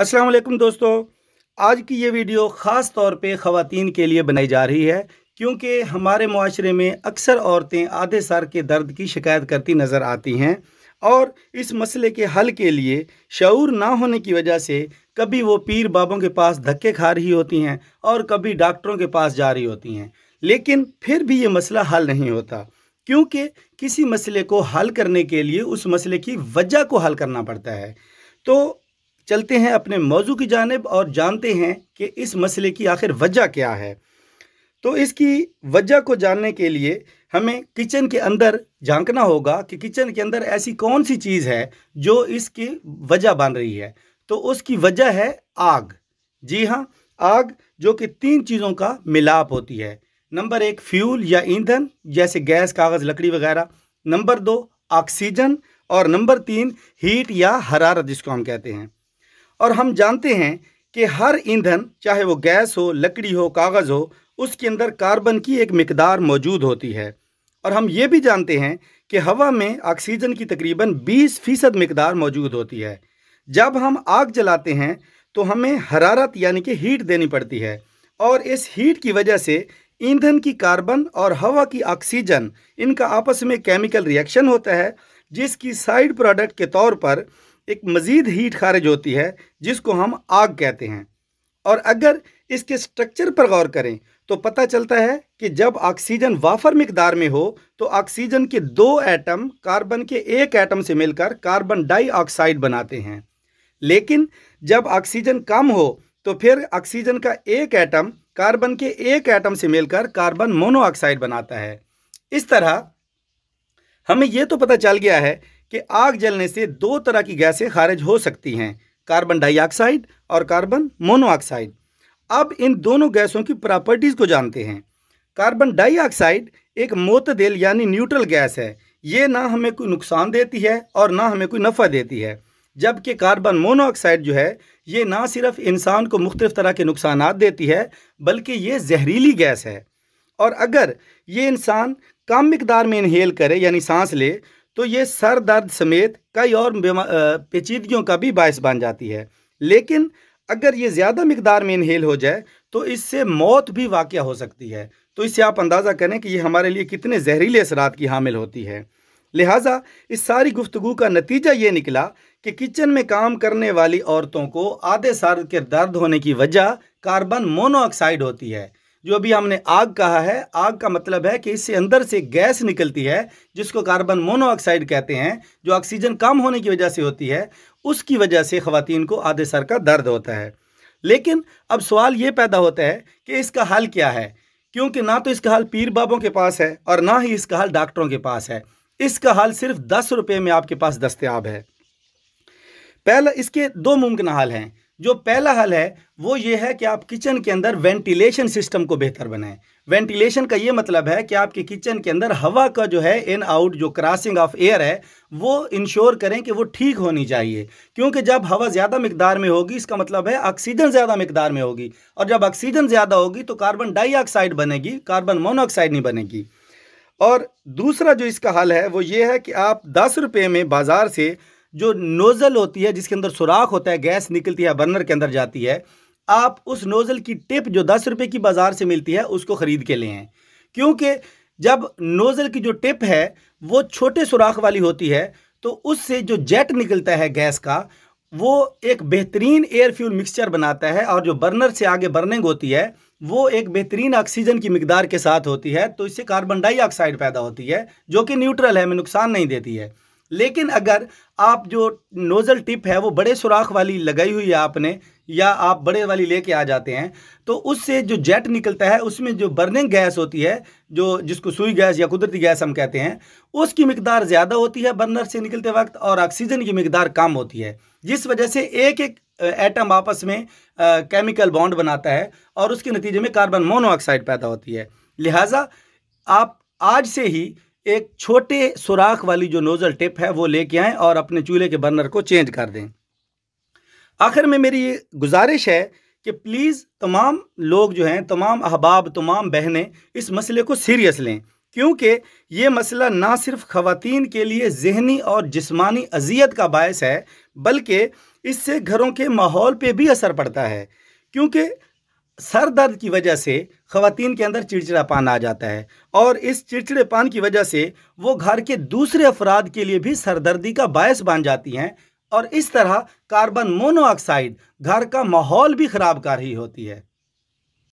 अस्सलाम वालेकुम दोस्तों आज की ये वीडियो ख़ास तौर पे ख़वातीन के लिए बनाई जा रही है क्योंकि हमारे माशरे में अक्सर औरतें आधे सर के दर्द की शिकायत करती नज़र आती हैं और इस मसले के हल के लिए शूर ना होने की वजह से कभी वो पीर बाबों के पास धक्के खा रही होती हैं और कभी डॉक्टरों के पास जा रही होती हैं लेकिन फिर भी ये मसला हल नहीं होता क्योंकि किसी मसले को हल करने के लिए उस मसले की वजह को हल करना पड़ता है तो चलते हैं अपने मौजू की जानब और जानते हैं कि इस मसले की आखिर वजह क्या है तो इसकी वजह को जानने के लिए हमें किचन के अंदर झांकना होगा कि किचन के अंदर ऐसी कौन सी चीज़ है जो इसकी वजह बन रही है तो उसकी वजह है आग जी हाँ आग जो कि तीन चीज़ों का मिलाप होती है नंबर एक फ्यूल या ईंधन जैसे गैस कागज़ लकड़ी वगैरह नंबर दो ऑक्सीजन और नंबर तीन हीट या हरारत जिसको हम कहते हैं और हम जानते हैं कि हर ईंधन चाहे वो गैस हो लकड़ी हो कागज़ हो उसके अंदर कार्बन की एक मकदार मौजूद होती है और हम ये भी जानते हैं कि हवा में ऑक्सीजन की तकरीबन 20 फ़ीसद मकदार मौजूद होती है जब हम आग जलाते हैं तो हमें हरारत यानी कि हीट देनी पड़ती है और इस हीट की वजह से ईंधन की कार्बन और हवा की ऑक्सीजन इनका आपस में केमिकल रिएक्शन होता है जिसकी साइड प्रोडक्ट के तौर पर एक मज़ीद हीट खारिज होती है जिसको हम आग कहते हैं और अगर इसके स्ट्रक्चर पर गौर करें तो पता चलता है कि जब ऑक्सीजन वाफर मकदार में हो तो ऑक्सीजन के दो एटम कार्बन के एक एटम से मिलकर कार्बन डाइऑक्साइड बनाते हैं लेकिन जब ऑक्सीजन कम हो तो फिर ऑक्सीजन का एक एटम कार्बन के एक एटम से मिलकर कार्बन मोनोऑक्साइड बनाता है इस तरह हमें यह तो पता चल गया है कि आग जलने से दो तरह की गैसें खारिज हो सकती हैं कार्बन डाइऑक्साइड और कार्बन मोनोऑक्साइड अब इन दोनों गैसों की प्रॉपर्टीज़ को जानते हैं कार्बन डाइऑक्साइड एक मोतदेल यानी न्यूट्रल गैस है ये ना हमें कोई नुकसान देती है और ना हमें कोई नफ़ा देती है जबकि कार्बन मोनोऑक्साइड जो है ये ना सिर्फ इंसान को मुख्तफ तरह के नुकसान देती है बल्कि ये जहरीली गैस है और अगर ये इंसान कम मकदार में इनहेल करे यानी सांस ले तो ये सर दर्द समेत कई और पेचीदगियों का भी बायस बन जाती है लेकिन अगर ये ज़्यादा मकदार में इनहेल हो जाए तो इससे मौत भी वाक़ हो सकती है तो इससे आप अंदाज़ा करें कि ये हमारे लिए कितने जहरीले असरात की हामिल होती है लिहाजा इस सारी गुफ्तु का नतीजा ये निकला कि किचन में काम करने वाली औरतों को आधे सार के दर्द होने की वजह कार्बन मोनोऑक्साइड होती है जो अभी हमने आग कहा है आग का मतलब है कि इससे अंदर से गैस निकलती है जिसको कार्बन मोनोऑक्साइड कहते हैं जो ऑक्सीजन कम होने की वजह से होती है उसकी वजह से ख़वातीन को आधे सर का दर्द होता है लेकिन अब सवाल ये पैदा होता है कि इसका हल क्या है क्योंकि ना तो इसका हल पीर बाबों के पास है और ना ही इसका हल डॉक्टरों के पास है इसका हल सिर्फ दस रुपये में आपके पास दस्तियाब है पहला इसके दो मुमकिन हाल हैं जो पहला हल है वो ये है कि आप किचन के अंदर वेंटिलेशन सिस्टम को बेहतर बनाएं वेंटिलेशन का ये मतलब है कि आपके किचन के अंदर हवा का जो है इन आउट जो क्रॉसिंग ऑफ एयर है वो इंश्योर करें कि वो ठीक होनी चाहिए क्योंकि जब हवा ज़्यादा मकदार में होगी इसका मतलब है ऑक्सीजन ज़्यादा मकदार में होगी और जब ऑक्सीजन ज़्यादा होगी तो कार्बन डाइऑक्साइड बनेगी कार्बन मोनोऑक्साइड नहीं बनेगी और दूसरा जो इसका हल है वो ये है कि आप दस रुपये में बाज़ार से जो नोज़ल होती है जिसके अंदर सुराख होता है गैस निकलती है बर्नर के अंदर जाती है आप उस नोज़ल की टिप जो दस रुपये की बाज़ार से मिलती है उसको ख़रीद के लें क्योंकि जब नोज़ल की जो टिप है वो छोटे सुराख वाली होती है तो उससे जो जेट निकलता है गैस का वो एक बेहतरीन एयर फ्यूल मिक्सचर बनाता है और जो बर्नर से आगे बर्निंग होती है वो एक बेहतरीन ऑक्सीजन की मकदार के साथ होती है तो इससे कार्बन डाइऑक्साइड पैदा होती है जो कि न्यूट्रल है हमें नुकसान नहीं देती है लेकिन अगर आप जो नोज़ल टिप है वो बड़े सुराख वाली लगाई हुई है आपने या आप बड़े वाली लेके आ जाते हैं तो उससे जो जेट निकलता है उसमें जो बर्निंग गैस होती है जो जिसको सुई गैस या कुदरती गैस हम कहते हैं उसकी मकदार ज़्यादा होती है बर्नर से निकलते वक्त और ऑक्सीजन की मकदार कम होती है जिस वजह से एक एक एटम आपस में केमिकल बॉन्ड बनाता है और उसके नतीजे में कार्बन मोनोऑक्साइड पैदा होती है लिहाजा आप आज से ही एक छोटे सुराख वाली जो नोज़ल टिप है वो लेके आएँ और अपने चूल्हे के बर्नर को चेंज कर दें आखिर में मेरी ये गुजारिश है कि प्लीज़ तमाम लोग जो हैं तमाम अहबाब तमाम बहनें इस मसले को सीरियस लें क्योंकि ये मसला ना सिर्फ ख़वातीन के लिए जहनी और जिस्मानी अजियत का बायस है बल्कि इससे घरों के माहौल पे भी असर पड़ता है क्योंकि सर दर्द की वजह से ख़वातीन के अंदर पान आ जाता है और इस पान की वजह से वो घर के दूसरे अफराद के लिए भी सरदर्दी का बायस बन जाती हैं और इस तरह कार्बन मोनोऑक्साइड घर का माहौल भी ख़राब कर रही होती है